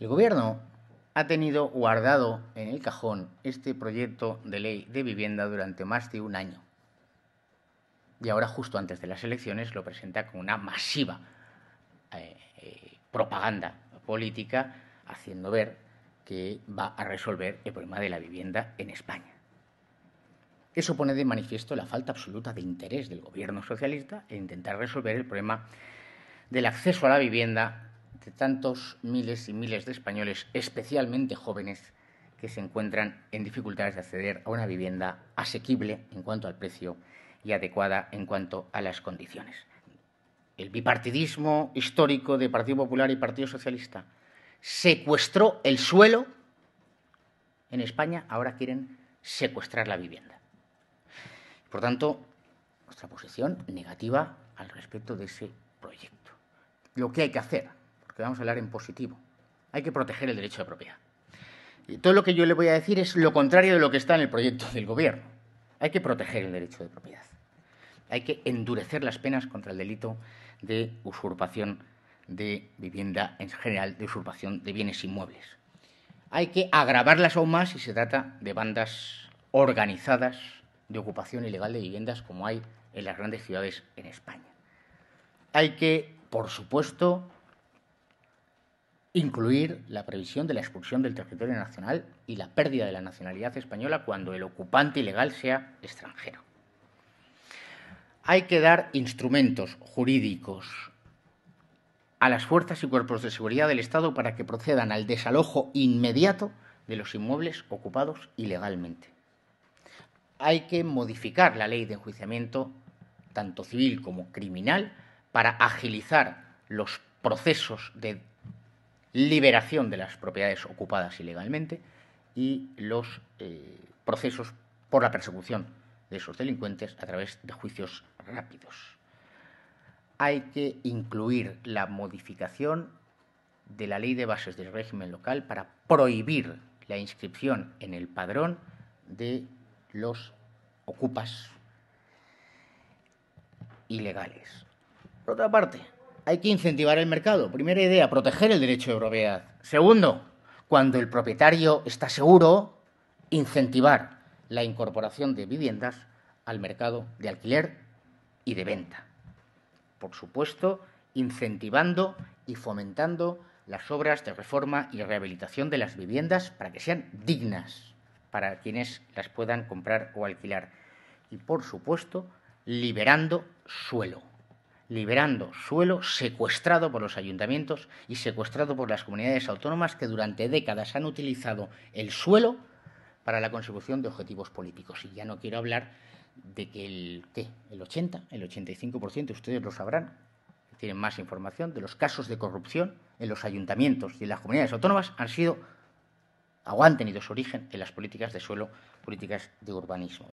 El Gobierno ha tenido guardado en el cajón este proyecto de ley de vivienda durante más de un año. Y ahora, justo antes de las elecciones, lo presenta con una masiva eh, eh, propaganda política, haciendo ver que va a resolver el problema de la vivienda en España. Eso pone de manifiesto la falta absoluta de interés del gobierno socialista en intentar resolver el problema del acceso a la vivienda de tantos miles y miles de españoles, especialmente jóvenes, que se encuentran en dificultades de acceder a una vivienda asequible en cuanto al precio y adecuada en cuanto a las condiciones. El bipartidismo histórico de Partido Popular y Partido Socialista secuestró el suelo en España, ahora quieren secuestrar la vivienda. Por tanto, nuestra posición negativa al respecto de ese proyecto. Lo que hay que hacer vamos a hablar en positivo. Hay que proteger el derecho de propiedad. Y todo lo que yo le voy a decir es lo contrario de lo que está en el proyecto del gobierno. Hay que proteger el derecho de propiedad. Hay que endurecer las penas contra el delito de usurpación de vivienda en general, de usurpación de bienes inmuebles. Hay que agravarlas aún más si se trata de bandas organizadas de ocupación ilegal de viviendas como hay en las grandes ciudades en España. Hay que, por supuesto, incluir la previsión de la expulsión del territorio nacional y la pérdida de la nacionalidad española cuando el ocupante ilegal sea extranjero. Hay que dar instrumentos jurídicos a las fuerzas y cuerpos de seguridad del Estado para que procedan al desalojo inmediato de los inmuebles ocupados ilegalmente. Hay que modificar la ley de enjuiciamiento, tanto civil como criminal, para agilizar los procesos de liberación de las propiedades ocupadas ilegalmente y los eh, procesos por la persecución de esos delincuentes a través de juicios rápidos. Hay que incluir la modificación de la ley de bases del régimen local para prohibir la inscripción en el padrón de los ocupas ilegales. Por otra parte, hay que incentivar el mercado. Primera idea, proteger el derecho de propiedad. Segundo, cuando el propietario está seguro, incentivar la incorporación de viviendas al mercado de alquiler y de venta. Por supuesto, incentivando y fomentando las obras de reforma y rehabilitación de las viviendas para que sean dignas para quienes las puedan comprar o alquilar. Y, por supuesto, liberando suelo liberando suelo secuestrado por los ayuntamientos y secuestrado por las comunidades autónomas que durante décadas han utilizado el suelo para la consecución de objetivos políticos. Y ya no quiero hablar de que el, ¿qué? el 80, el 85%, ustedes lo sabrán, tienen más información, de los casos de corrupción en los ayuntamientos y en las comunidades autónomas han sido, o han tenido su origen en las políticas de suelo, políticas de urbanismo.